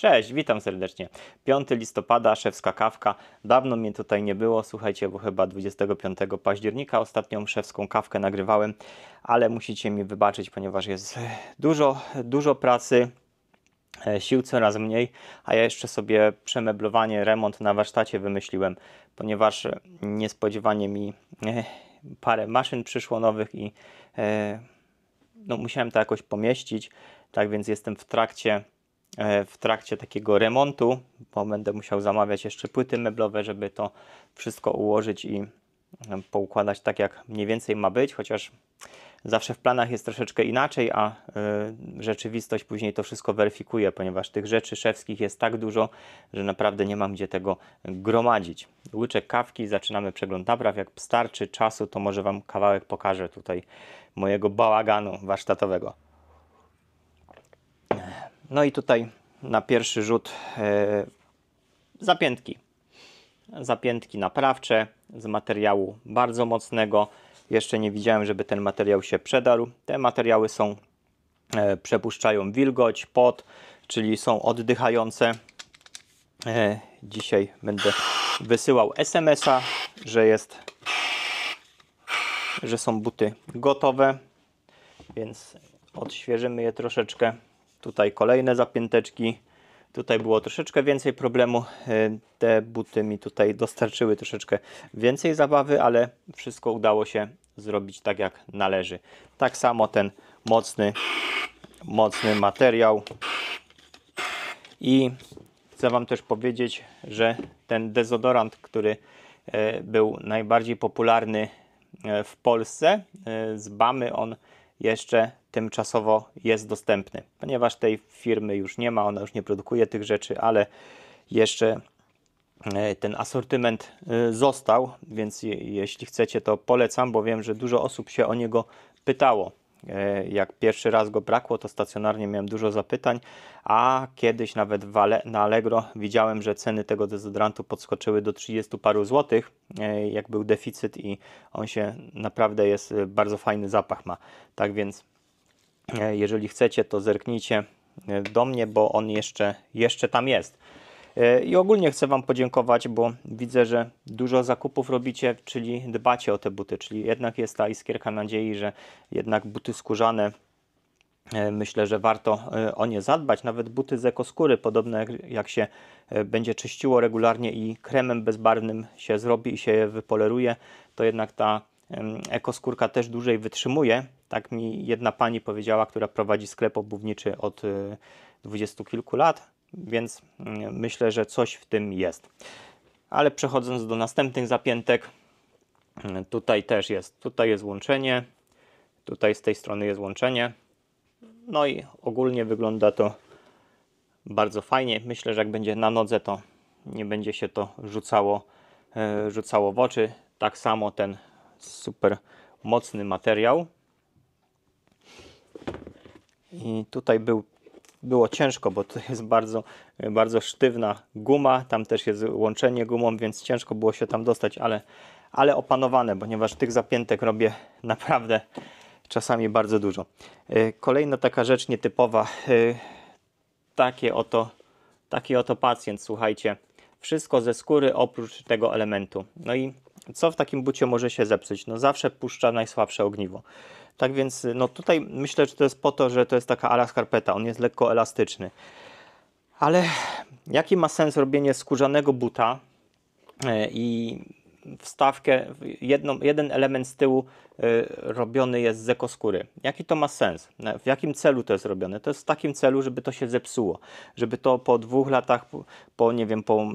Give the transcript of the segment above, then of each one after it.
Cześć, witam serdecznie. 5 listopada, szewska kawka. Dawno mnie tutaj nie było, słuchajcie, bo chyba 25 października ostatnią szewską kawkę nagrywałem, ale musicie mi wybaczyć, ponieważ jest dużo, dużo pracy, e, sił coraz mniej, a ja jeszcze sobie przemeblowanie, remont na warsztacie wymyśliłem, ponieważ niespodziewanie mi e, parę maszyn przyszło nowych i e, no, musiałem to jakoś pomieścić, tak więc jestem w trakcie E, w trakcie takiego remontu, bo będę musiał zamawiać jeszcze płyty meblowe, żeby to wszystko ułożyć i e, poukładać tak, jak mniej więcej ma być, chociaż zawsze w planach jest troszeczkę inaczej, a e, rzeczywistość później to wszystko weryfikuje, ponieważ tych rzeczy szewskich jest tak dużo, że naprawdę nie mam gdzie tego gromadzić. Łyczek kawki, zaczynamy przegląd napraw. Jak starczy czasu, to może Wam kawałek pokażę tutaj mojego bałaganu warsztatowego. No i tutaj na pierwszy rzut e, zapiętki. Zapiętki naprawcze z materiału bardzo mocnego. Jeszcze nie widziałem, żeby ten materiał się przedarł. Te materiały są e, przepuszczają wilgoć, pot, czyli są oddychające. E, dzisiaj będę wysyłał SMS-a, że jest że są buty gotowe, więc odświeżymy je troszeczkę. Tutaj kolejne zapięteczki. Tutaj było troszeczkę więcej problemu. E, te buty mi tutaj dostarczyły troszeczkę więcej zabawy, ale wszystko udało się zrobić tak jak należy. Tak samo ten mocny, mocny materiał. I chcę Wam też powiedzieć, że ten dezodorant, który e, był najbardziej popularny e, w Polsce, z Bamy on jeszcze tymczasowo jest dostępny, ponieważ tej firmy już nie ma, ona już nie produkuje tych rzeczy, ale jeszcze e, ten asortyment e, został, więc jeśli chcecie, to polecam, bo wiem, że dużo osób się o niego pytało. E, jak pierwszy raz go brakło, to stacjonarnie miałem dużo zapytań, a kiedyś nawet na Allegro widziałem, że ceny tego dezodorantu podskoczyły do 30 paru złotych, e, jak był deficyt i on się naprawdę jest, e, bardzo fajny zapach ma. Tak więc jeżeli chcecie, to zerknijcie do mnie, bo on jeszcze, jeszcze tam jest. E, I ogólnie chcę Wam podziękować, bo widzę, że dużo zakupów robicie, czyli dbacie o te buty, czyli jednak jest ta iskierka nadziei, że jednak buty skórzane e, myślę, że warto e, o nie zadbać. Nawet buty z ekoskóry, podobne jak się będzie czyściło regularnie i kremem bezbarwnym się zrobi i się je wypoleruje, to jednak ta ekoskórka też dłużej wytrzymuje. Tak mi jedna pani powiedziała, która prowadzi sklep obuwniczy od dwudziestu kilku lat więc mm, myślę, że coś w tym jest. Ale przechodząc do następnych zapiętek, mm, tutaj też jest, tutaj jest łączenie, tutaj z tej strony jest łączenie. No i ogólnie wygląda to bardzo fajnie. Myślę, że jak będzie na nodze, to nie będzie się to rzucało, e, rzucało w oczy. Tak samo ten super mocny materiał. I tutaj był było ciężko, bo to jest bardzo, bardzo sztywna guma, tam też jest łączenie gumą, więc ciężko było się tam dostać, ale, ale opanowane, ponieważ tych zapiętek robię naprawdę czasami bardzo dużo. E, kolejna taka rzecz nietypowa, e, takie oto, taki oto pacjent, słuchajcie, wszystko ze skóry oprócz tego elementu. No i co w takim bucie może się zepsuć? No zawsze puszcza najsłabsze ogniwo. Tak więc y, no tutaj myślę, że to jest po to, że to jest taka ala skarpeta, on jest lekko elastyczny. Ale jaki ma sens robienie skórzanego buta e, i wstawkę, jedno, jeden element z tyłu e, robiony jest z ekoskóry. Jaki to ma sens? W jakim celu to jest robione? To jest w takim celu, żeby to się zepsuło, żeby to po dwóch latach, po nie wiem, po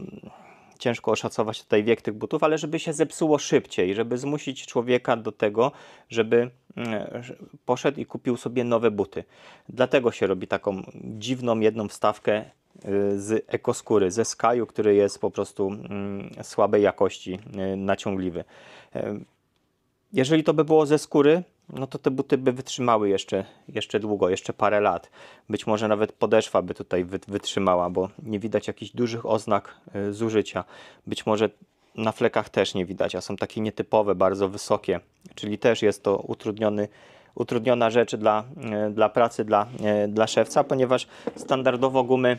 ciężko oszacować tutaj wiek tych butów, ale żeby się zepsuło szybciej, żeby zmusić człowieka do tego, żeby mm, poszedł i kupił sobie nowe buty. Dlatego się robi taką dziwną jedną wstawkę y, z ekoskóry, ze skaju, który jest po prostu mm, słabej jakości, y, naciągliwy. Jeżeli to by było ze skóry, no to te buty by wytrzymały jeszcze, jeszcze długo, jeszcze parę lat. Być może nawet podeszwa by tutaj wytrzymała, bo nie widać jakichś dużych oznak y, zużycia. Być może na flekach też nie widać, a są takie nietypowe, bardzo wysokie, czyli też jest to utrudniony, utrudniona rzecz dla, y, dla pracy, dla, y, dla szewca, ponieważ standardowo gumy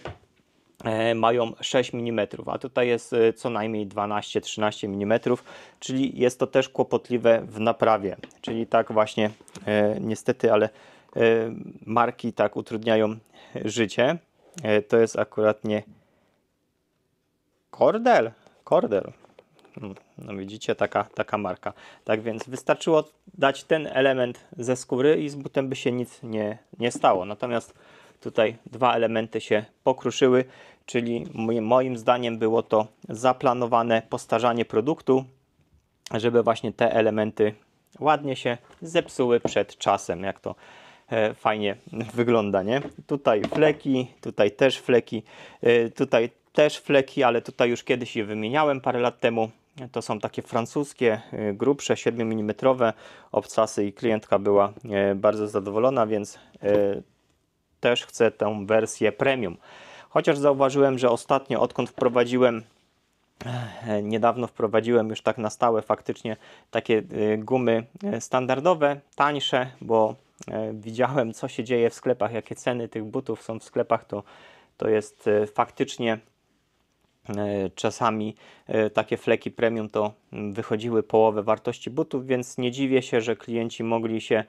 E, mają 6 mm, a tutaj jest e, co najmniej 12-13 mm, czyli jest to też kłopotliwe w naprawie. Czyli tak właśnie e, niestety, ale marki tak utrudniają życie. To jest akurat nie Kordel, Kordel. Mm, no widzicie, taka, taka marka. Tak więc wystarczyło dać ten element ze skóry i z butem by się nic nie, nie stało. Natomiast Tutaj dwa elementy się pokruszyły, czyli moim zdaniem było to zaplanowane postarzanie produktu, żeby właśnie te elementy ładnie się zepsuły przed czasem, jak to e, fajnie wygląda, nie? Tutaj fleki, tutaj też fleki, e, tutaj też fleki, ale tutaj już kiedyś je wymieniałem parę lat temu. To są takie francuskie, e, grubsze, 7 mm obcasy i klientka była bardzo zadowolona, więc też chcę tę wersję premium. Chociaż zauważyłem, że ostatnio, odkąd wprowadziłem e, Niedawno wprowadziłem już tak na stałe faktycznie takie e, gumy e, standardowe, tańsze, bo widziałem co się dzieje w sklepach, jakie ceny tych butów są w sklepach, to, to jest faktycznie czasami takie fleki premium to wychodziły połowę wartości butów, więc nie dziwię się, że klienci mogli się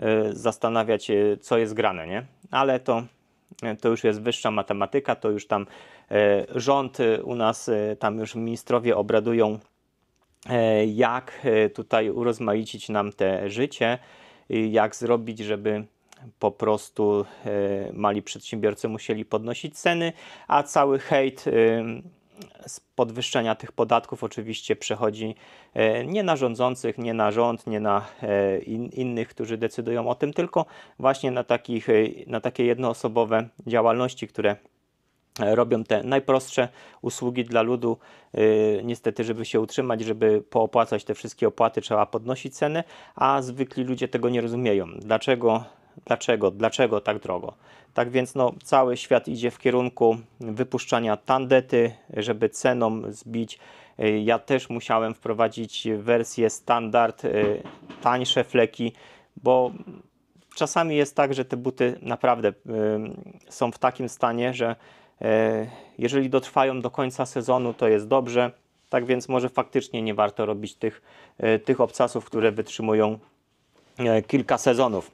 E, zastanawiać, co jest grane, nie? Ale to, to już jest wyższa matematyka, to już tam e, rząd e, u nas, tam już ministrowie obradują, jak tutaj urozmaicić nam te życie, jak zrobić, żeby po prostu mali przedsiębiorcy musieli podnosić ceny, a cały hejt z podwyższenia tych podatków oczywiście przechodzi e, nie na rządzących, nie na rząd, nie na e, innych, którzy decydują o tym, tylko właśnie na, takich, e, na takie jednoosobowe działalności, które robią te najprostsze usługi dla ludu. niestety, żeby się utrzymać, żeby poopłacać te wszystkie opłaty, trzeba podnosić ceny, a zwykli ludzie tego nie rozumieją. Dlaczego Dlaczego? Dlaczego tak drogo? Tak więc no, cały świat idzie w kierunku wypuszczania tandety, żeby ceną zbić. Y, ja też musiałem wprowadzić wersję standard, y, tańsze fleki, bo czasami jest tak, że te buty naprawdę y, są w takim stanie, że jeżeli dotrwają do końca sezonu, to jest dobrze. Tak więc może faktycznie nie warto robić tych, tych obcasów, które wytrzymują E, kilka sezonów.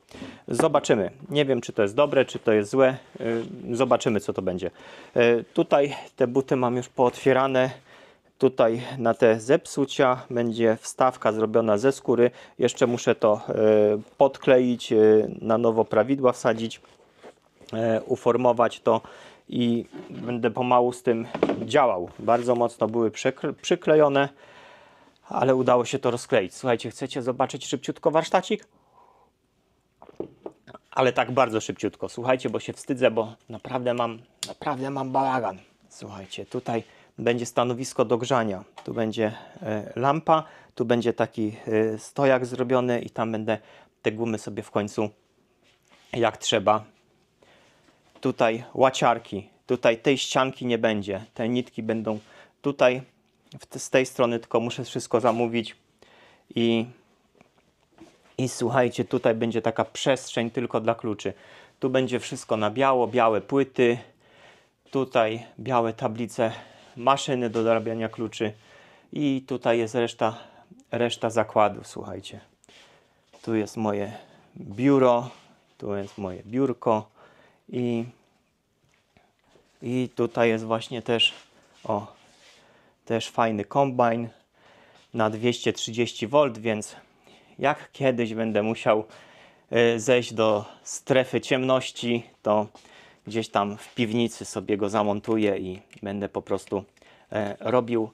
Zobaczymy. Nie wiem, czy to jest dobre, czy to jest złe. E, zobaczymy, co to będzie. E, tutaj te buty mam już pootwierane. Tutaj na te zepsucia będzie wstawka zrobiona ze skóry. Jeszcze muszę to podkleić, na nowo prawidła wsadzić, uformować to i będę pomału z tym działał. Bardzo mocno były przyklejone ale udało się to rozkleić. Słuchajcie, chcecie zobaczyć szybciutko warsztacik? ale tak bardzo szybciutko. Słuchajcie, bo się wstydzę, bo naprawdę mam, naprawdę mam bałagan. Słuchajcie, tutaj będzie stanowisko do grzania. Tu będzie e, lampa, tu będzie taki e, stojak zrobiony i tam będę te gumy sobie w końcu jak trzeba. Tutaj łaciarki, tutaj tej ścianki nie będzie. Te nitki będą tutaj, z tej strony tylko muszę wszystko zamówić i i słuchajcie, tutaj będzie taka przestrzeń tylko dla kluczy. Tu będzie wszystko na biało, białe płyty, tutaj białe tablice, maszyny do dorabiania kluczy i tutaj jest reszta, reszta zakładu, słuchajcie. Tu jest moje biuro, tu jest moje biurko i, i tutaj jest właśnie też, o, też fajny kombajn na 230 V, więc jak kiedyś będę musiał e, zejść do strefy ciemności, to gdzieś tam w piwnicy sobie go zamontuję i będę po prostu e, robił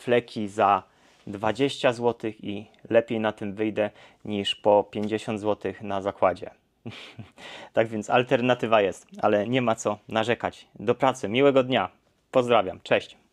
fleki za 20 zł i lepiej na tym wyjdę niż po 50 zł na zakładzie. tak więc alternatywa jest, ale nie ma co narzekać. Do pracy, miłego dnia. Pozdrawiam, cześć.